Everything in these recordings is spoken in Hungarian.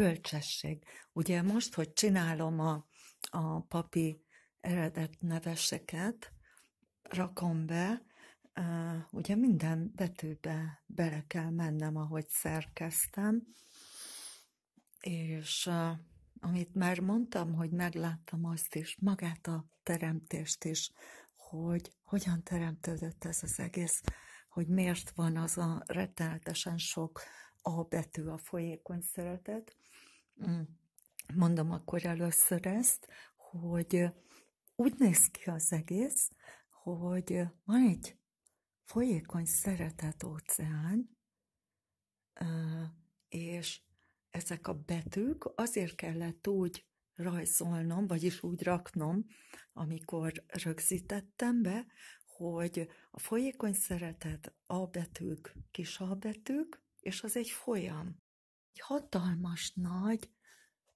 bölcsesség. Ugye most, hogy csinálom a, a papi eredet neveseket, rakom be, ugye minden betűbe bele kell mennem, ahogy szerkeztem, és amit már mondtam, hogy megláttam azt is, magát a teremtést is, hogy hogyan teremtődött ez az egész, hogy miért van az a rettenetesen sok A betű a folyékony szeretet, mondom akkor először ezt, hogy úgy néz ki az egész, hogy van egy folyékony szeretet óceán, és ezek a betűk azért kellett úgy rajzolnom, vagyis úgy raknom, amikor rögzítettem be, hogy a folyékony szeretet A betűk, kis A betűk, és az egy folyam egy hatalmas nagy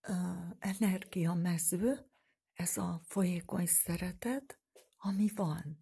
ö, energiamező, ez a folyékony szeretet, ami van.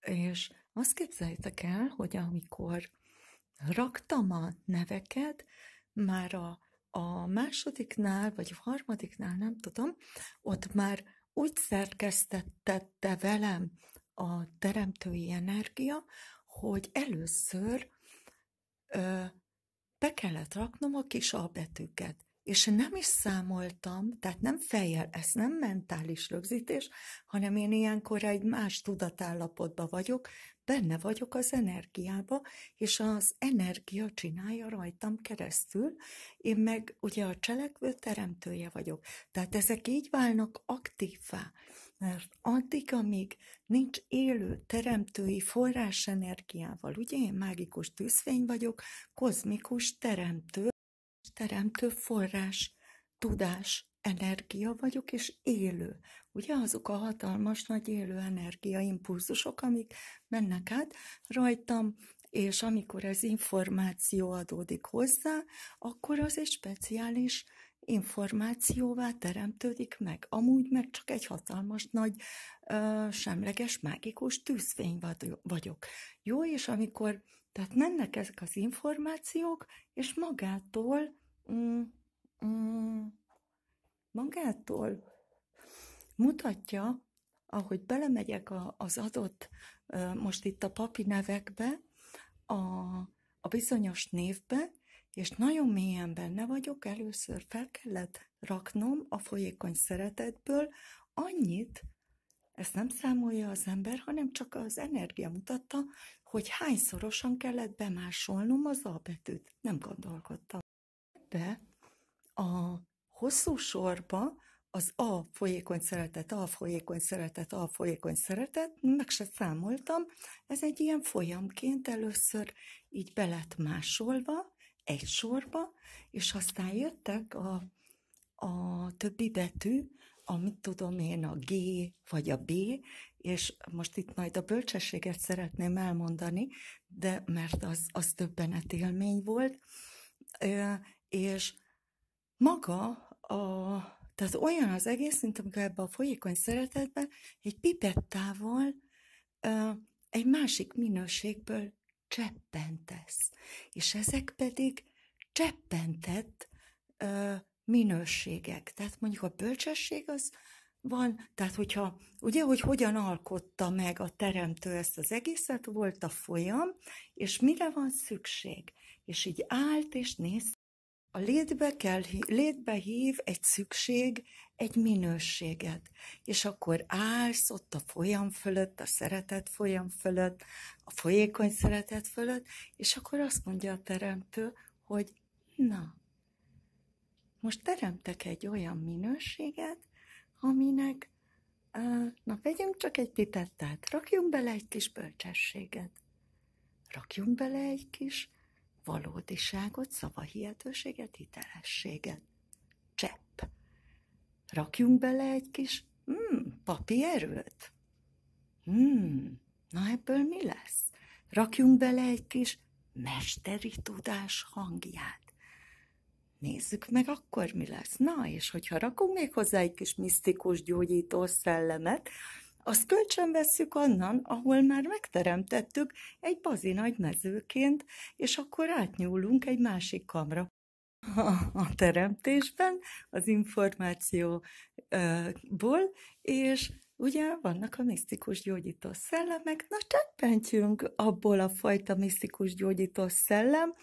És azt képzeljétek el, hogy amikor raktam a neveket, már a, a másodiknál, vagy a harmadiknál, nem tudom, ott már úgy szerkesztette velem a teremtői energia, hogy először ö, be kellett raknom a kis A betűket. És nem is számoltam, tehát nem fejjel, ez nem mentális rögzítés, hanem én ilyenkor egy más tudatállapotba vagyok, benne vagyok az energiába, és az energia csinálja rajtam keresztül, én meg ugye a cselekvő teremtője vagyok. Tehát ezek így válnak aktívvá. Mert addig, amíg nincs élő teremtői forrás energiával, ugye én mágikus tűzfény vagyok, kozmikus teremtő, teremtő forrás, tudás, energia vagyok, és élő. Ugye azok a hatalmas nagy élő energia impulzusok, amik mennek át rajtam, és amikor ez információ adódik hozzá, akkor az egy speciális információvá teremtődik meg. Amúgy meg csak egy hatalmas, nagy, ö, semleges, mágikus tűzfény vagyok. Jó, és amikor, tehát mennek ezek az információk, és magától, mm, mm, magától mutatja, ahogy belemegyek a, az adott, ö, most itt a papi nevekbe, a, a bizonyos névbe, és nagyon mélyen benne vagyok, először fel kellett raknom a folyékony szeretetből annyit, ezt nem számolja az ember, hanem csak az energia mutatta, hogy hányszorosan kellett bemásolnom az A betűt. Nem gondolkodtam. Ebbe a hosszú sorba az A folyékony szeretet, A folyékony szeretet, A folyékony szeretet, meg se számoltam, ez egy ilyen folyamként először így belet másolva, egy sorba, és aztán jöttek a, a többi betű, amit tudom én, a G vagy a B, és most itt majd a bölcsességet szeretném elmondani, de mert az, az többenet élmény volt, és maga a, tehát olyan az egész, mint amikor ebbe a folyékony szeretetben egy pipettával egy másik minőségből cseppentesz. És ezek pedig cseppentett ö, minőségek. Tehát mondjuk a bölcsesség az van, tehát hogyha, ugye, hogy hogyan alkotta meg a teremtő ezt az egészet, volt a folyam, és mire van szükség. És így állt és nézte, a létbe, kell, létbe hív egy szükség, egy minőséget. És akkor állsz ott a folyam fölött, a szeretet folyam fölött, a folyékony szeretet fölött, és akkor azt mondja a teremtő, hogy na, most teremtek egy olyan minőséget, aminek, na vegyünk csak egy pipettát, rakjunk bele egy kis bölcsességet, rakjunk bele egy kis valódiságot, szavahihetőséget, hitelességet. Csepp. Rakjunk bele egy kis mm, papírőt. Hmm, na ebből mi lesz? Rakjunk bele egy kis mesteri tudás hangját. Nézzük meg akkor mi lesz. Na, és hogyha rakunk még hozzá egy kis misztikus gyógyító szellemet, azt vesszük onnan, ahol már megteremtettük egy bazi nagy mezőként, és akkor átnyúlunk egy másik kamra. A teremtésben, az információból, és Ugye vannak a misztikus gyógyító szellemek, na cseppentyünk abból a fajta misztikus gyógyító szellem,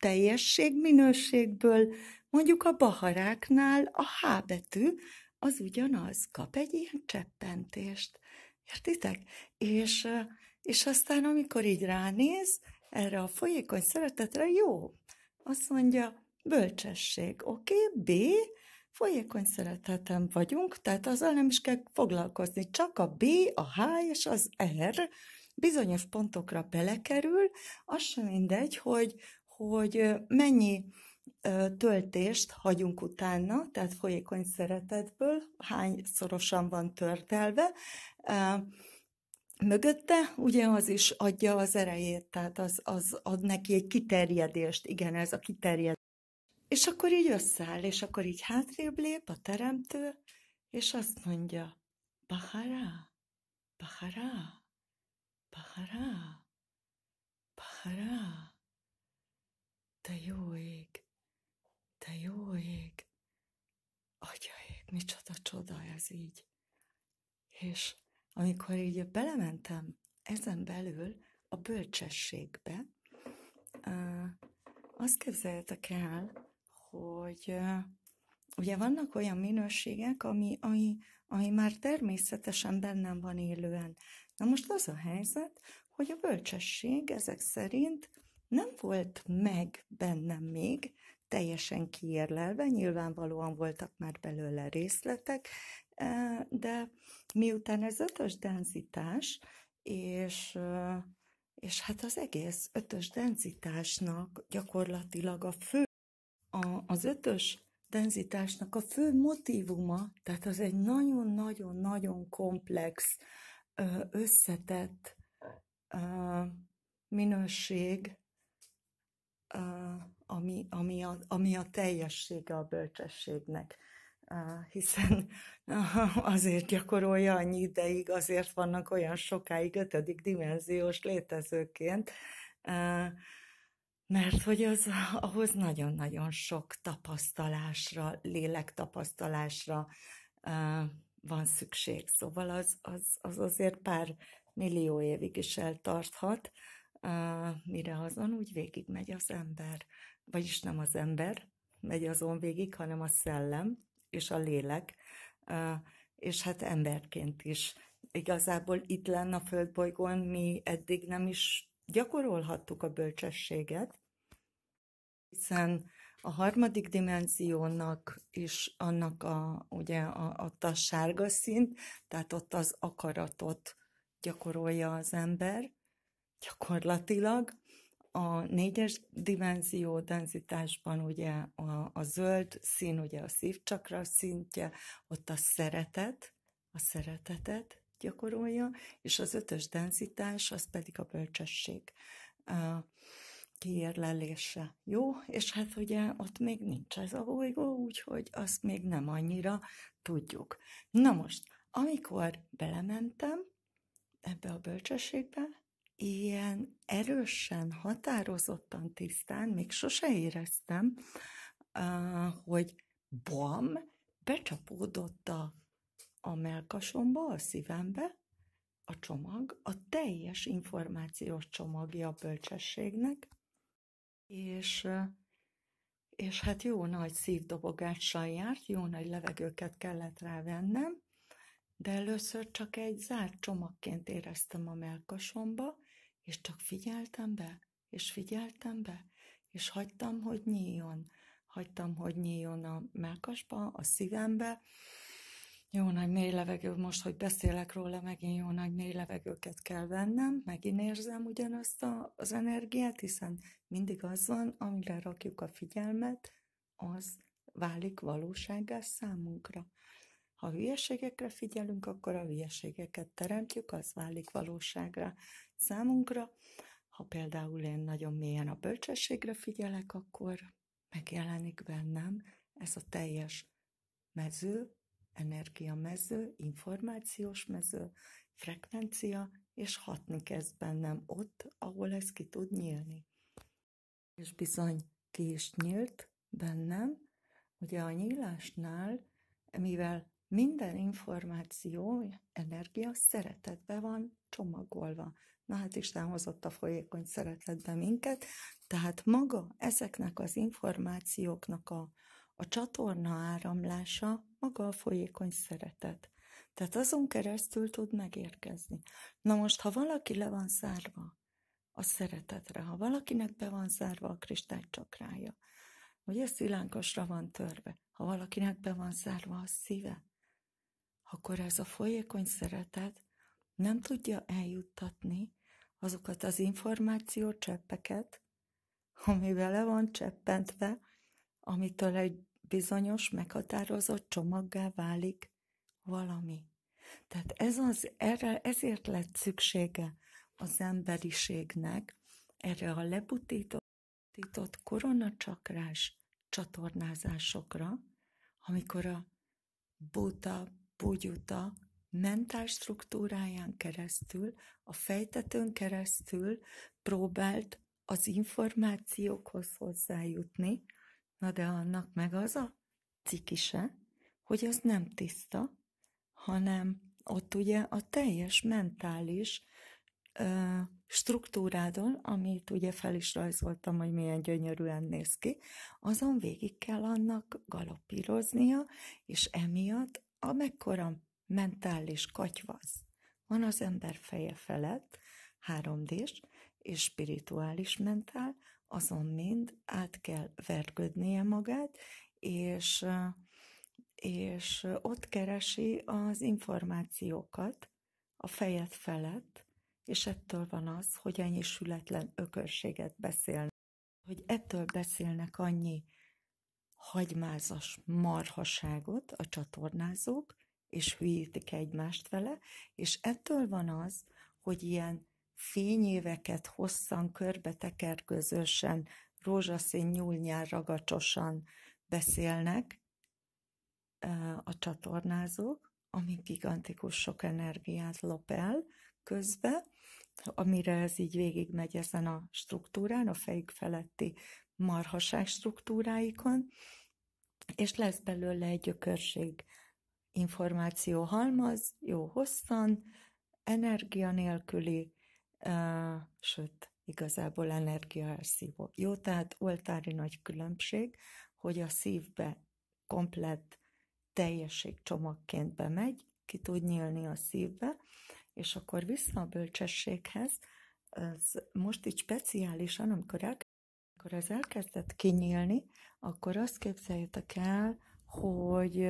teljesség minőségből, mondjuk a baharáknál a H betű, az ugyanaz, kap egy ilyen cseppentést. Értitek? És, és aztán, amikor így ránéz erre a folyékony szeretetre, jó. Azt mondja, bölcsesség, oké, okay, B, folyékony szeretetem vagyunk, tehát azzal nem is kell foglalkozni, csak a B, a H és az R bizonyos pontokra belekerül, az sem mindegy, hogy, hogy mennyi töltést hagyunk utána, tehát folyékony szeretetből, hányszorosan van törtelve, mögötte ugye az is adja az erejét, tehát az, az ad neki egy kiterjedést, igen, ez a kiterjedés. És akkor így összeáll, és akkor így hátrébb lép a teremtő, és azt mondja, Bahara, Bahara, Bahara, Bahara, te jó ég, te jó ég, ég, micsoda csoda ez így. És amikor így belementem ezen belül a bölcsességbe, azt képzeljétek el, hogy ugye vannak olyan minőségek, ami, ami, ami már természetesen bennem van élően. Na most az a helyzet, hogy a bölcsesség ezek szerint nem volt meg bennem még, teljesen kiérlelve, nyilvánvalóan voltak már belőle részletek, eh, de miután ez ötös denzitás, és, eh, és hát az egész ötös denzitásnak gyakorlatilag a fő, a, az ötös denzitásnak a fő motivuma, tehát az egy nagyon-nagyon-nagyon komplex, eh, összetett minőség, ami, ami, a, ami a teljessége a bölcsességnek. Hiszen azért gyakorolja annyi ideig, azért vannak olyan sokáig ötödik dimenziós létezőként, mert hogy az ahhoz nagyon-nagyon sok tapasztalásra, lélektapasztalásra van szükség. Szóval az, az, az azért pár millió évig is eltarthat mire azon úgy végig megy az ember. Vagyis nem az ember megy azon végig, hanem a szellem és a lélek, és hát emberként is. Igazából itt lenne a földbolygón, mi eddig nem is gyakorolhattuk a bölcsességet, hiszen a harmadik dimenziónak is annak a, ugye, a, ott a sárga szint, tehát ott az akaratot gyakorolja az ember, Gyakorlatilag a négyes dimenzió denzitásban ugye a, a zöld szín, ugye a szívcsakra szintje, ott a szeretet, a szeretetet gyakorolja, és az ötös denzitás, az pedig a bölcsesség kiérlelése. Jó, és hát ugye ott még nincs ez a bolygó, úgyhogy azt még nem annyira tudjuk. Na most, amikor belementem ebbe a bölcsességbe, ilyen erősen, határozottan, tisztán még sose éreztem, hogy bam, becsapódott a, a melkasomba, a szívembe a csomag, a teljes információs csomagja a bölcsességnek, és, és hát jó nagy szívdobogással járt, jó nagy levegőket kellett rávennem, de először csak egy zárt csomagként éreztem a melkasomba, és csak figyeltem be, és figyeltem be, és hagytam, hogy nyíljon. Hagytam, hogy nyíljon a melkasba, a szívembe. Jó nagy mély levegő, most, hogy beszélek róla, megint jó nagy mély levegőket kell vennem, megint érzem ugyanazt a, az energiát, hiszen mindig az van, amire rakjuk a figyelmet, az válik valósággá számunkra. Ha hülyeségekre figyelünk, akkor a hülyeségeket teremtjük, az válik valóságra számunkra. Ha például én nagyon mélyen a bölcsességre figyelek, akkor megjelenik bennem ez a teljes mező, energiamező, információs mező, frekvencia, és hatni kezd bennem ott, ahol ez ki tud nyílni. És bizony ki is nyílt bennem, ugye a nyílásnál, mivel minden információ, energia szeretetbe van csomagolva, Na hát Isten hozott a folyékony szeretetbe minket, tehát maga ezeknek az információknak a, a csatorna áramlása maga a folyékony szeretet. Tehát azon keresztül tud megérkezni. Na most, ha valaki le van zárva a szeretetre, ha valakinek be van zárva a kristálycsakrája, vagy ez szilánkosra van törve, ha valakinek be van zárva a szíve, akkor ez a folyékony szeretet nem tudja eljuttatni azokat az információ cseppeket, ami vele van cseppentve, amitől egy bizonyos, meghatározott csomaggá válik valami. Tehát ez az, erre, ezért lett szüksége az emberiségnek, erre a lebutított koronacsakrás csatornázásokra, amikor a buta, bugyuta, mentál struktúráján keresztül, a fejtetőn keresztül próbált az információkhoz hozzájutni, na de annak meg az a cikise, hogy az nem tiszta, hanem ott ugye a teljes mentális ö, struktúrádon, amit ugye fel is rajzoltam, hogy milyen gyönyörűen néz ki, azon végig kell annak galopíroznia, és emiatt a mekkora mentális katyvasz. Van az ember feje felett, 3 d és spirituális mentál, azon mind át kell vergődnie magát, és, és ott keresi az információkat a fejed felett, és ettől van az, hogy ennyi sületlen ökörséget beszélnek, hogy ettől beszélnek annyi hagymázas marhaságot a csatornázók, és hülyítik egymást vele, és ettől van az, hogy ilyen fényéveket hosszan körbe tekergőzősen, rózsaszín nyúlnyár ragacsosan beszélnek a csatornázók, ami gigantikus sok energiát lop el közbe, amire ez így végigmegy ezen a struktúrán, a fejük feletti marhaság struktúráikon, és lesz belőle egy gyökörség információ halmaz, jó hosszan, energia nélküli, uh, sőt, igazából energia elszívó. Jó, tehát oltári nagy különbség, hogy a szívbe komplett csomagként bemegy, ki tud nyílni a szívbe, és akkor vissza a bölcsességhez, ez most így speciálisan, amikor, el, amikor ez elkezdett kinyílni, akkor azt képzeljétek el, hogy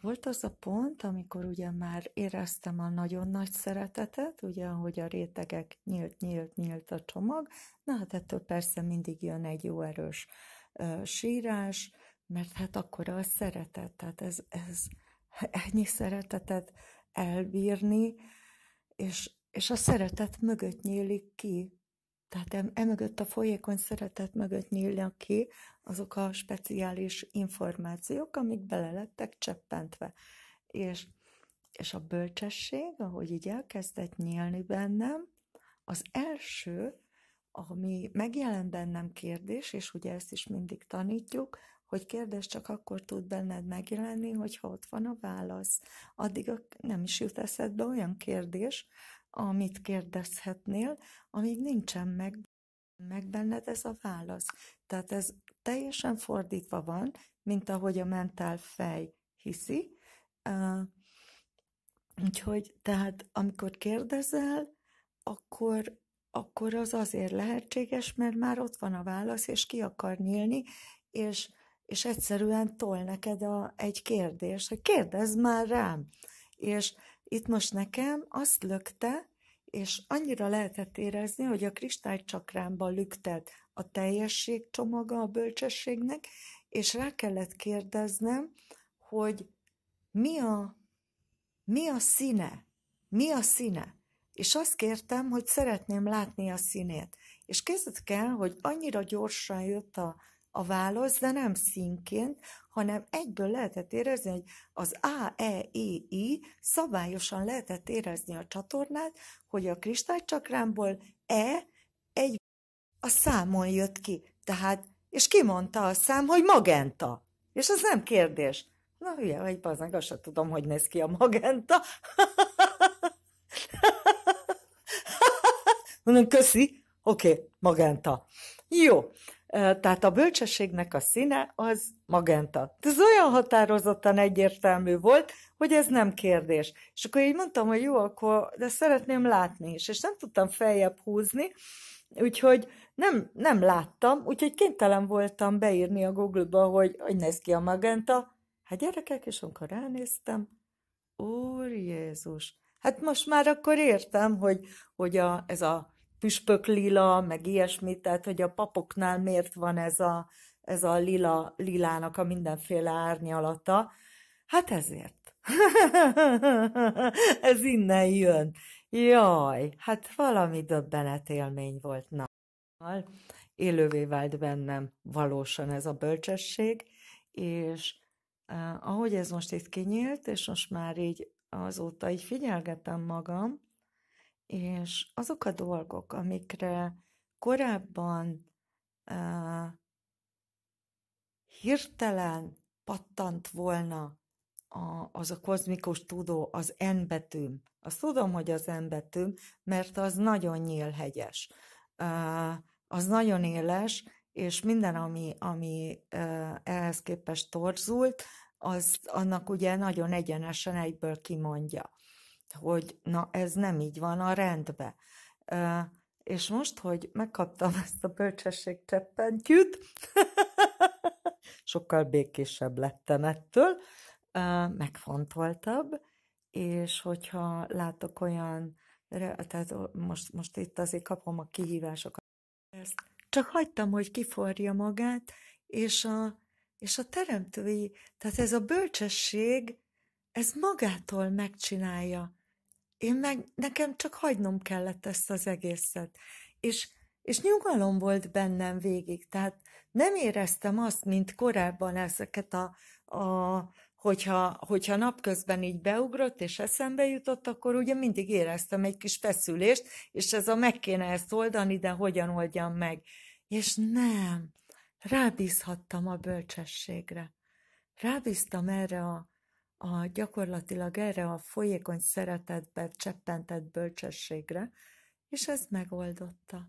volt az a pont, amikor ugye már éreztem a nagyon nagy szeretetet, ugye ahogy a rétegek nyílt, nyílt, nyílt a csomag, na hát ettől persze mindig jön egy jó erős sírás, mert hát akkor a szeretet, tehát ez, ez ennyi szeretetet elbírni, és, és a szeretet mögött nyílik ki tehát emögött a folyékony szeretet mögött nyílnak ki azok a speciális információk, amik bele lettek cseppentve. És, és a bölcsesség, ahogy így elkezdett nyílni bennem, az első, ami megjelent bennem kérdés, és ugye ezt is mindig tanítjuk, hogy kérdés csak akkor tud benned megjelenni, hogyha ott van a válasz. Addig nem is jut eszedbe olyan kérdés, amit kérdezhetnél, amíg nincsen meg, meg benned ez a válasz. Tehát ez teljesen fordítva van, mint ahogy a mentál fej hiszi. Uh, úgyhogy, tehát amikor kérdezel, akkor, akkor az azért lehetséges, mert már ott van a válasz, és ki akar nyílni, és, és egyszerűen tol neked a, egy kérdés, hogy kérdezz már rám. És itt most nekem azt lökte, és annyira lehetett érezni, hogy a kristálycsakrámba lüktet a teljesség csomaga a bölcsességnek, és rá kellett kérdeznem, hogy mi a, mi a színe, mi a színe. És azt kértem, hogy szeretném látni a színét. És kezdett kell, hogy annyira gyorsan jött a a válasz, de nem színként, hanem egyből lehetett érezni, hogy az A, E, E I szabályosan lehetett érezni a csatornát, hogy a kristálycsakrámból E egy a számon jött ki. Tehát, és kimondta a szám, hogy magenta. És az nem kérdés. Na hülye vagy, bazdmeg, azt sem tudom, hogy néz ki a magenta. Mondom, köszi, oké, okay, magenta. Jó, tehát a bölcsességnek a színe az magenta. Ez olyan határozottan egyértelmű volt, hogy ez nem kérdés. És akkor így mondtam, hogy jó, akkor de szeretném látni is. És nem tudtam feljebb húzni, úgyhogy nem, nem láttam, úgyhogy kénytelen voltam beírni a Google-ba, hogy hogy néz ki a magenta. Hát gyerekek, és amikor ránéztem, Úr Jézus! Hát most már akkor értem, hogy, hogy a, ez a püspök lila, meg ilyesmi, tehát hogy a papoknál miért van ez a, ez a lila, lilának a mindenféle árnyalata. Hát ezért. ez innen jön. Jaj, hát valami döbbenet élmény volt. Na, élővé vált bennem valósan ez a bölcsesség, és e, ahogy ez most itt kinyílt, és most már így azóta így figyelgetem magam, és azok a dolgok, amikre korábban uh, hirtelen pattant volna a, az a kozmikus tudó, az embetűm. Azt tudom, hogy az embetűm, mert az nagyon nyílhegyes. Uh, az nagyon éles, és minden, ami, ami uh, ehhez képest torzult, az annak ugye nagyon egyenesen egyből kimondja hogy na ez nem így van a rendbe. És most, hogy megkaptam ezt a bölcsesség cseppentyűt, sokkal békésebb lettem ettől, megfontoltabb, és hogyha látok olyan, tehát most, most itt azért kapom a kihívásokat, csak hagytam, hogy kiforja magát, és a, és a teremtői, tehát ez a bölcsesség, ez magától megcsinálja én meg, nekem csak hagynom kellett ezt az egészet. És, és nyugalom volt bennem végig, tehát nem éreztem azt, mint korábban ezeket a, a hogyha, hogyha napközben így beugrott és eszembe jutott, akkor ugye mindig éreztem egy kis feszülést, és ez a meg kéne ezt oldani, de hogyan oldjam meg. És nem, rábízhattam a bölcsességre. Rábíztam erre a, a gyakorlatilag erre a folyékony szeretetbe cseppentett bölcsességre, és ez megoldotta.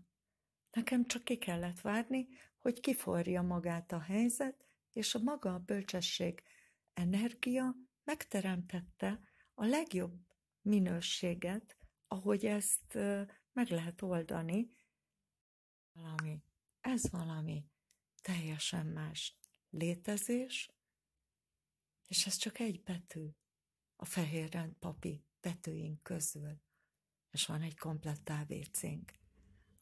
Nekem csak ki kellett várni, hogy kiforja magát a helyzet, és a maga a bölcsesség energia megteremtette a legjobb minőséget, ahogy ezt meg lehet oldani. Valami, ez valami teljesen más létezés, és ez csak egy betű a fehér rendpapi betűink közül. És van egy komplett ABC-nk,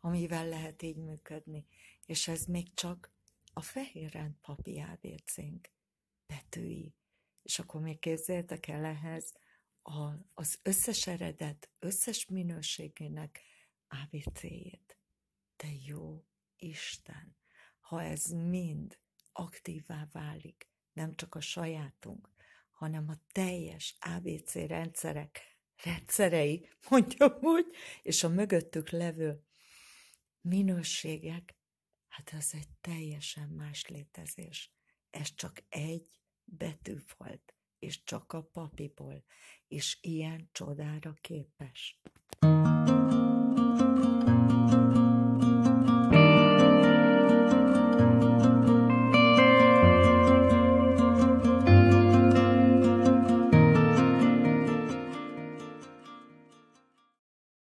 amivel lehet így működni. És ez még csak a fehér rendpapi ABC-nk betűi. És akkor még képzeljétek el ehhez a, az összes eredet, összes minőségének ABC-jét. De jó Isten, ha ez mind aktívá válik, nem csak a sajátunk, hanem a teljes ABC rendszerek rendszerei, mondjam úgy, és a mögöttük levő minőségek, hát az egy teljesen más létezés. Ez csak egy betű volt, és csak a papiból, és ilyen csodára képes.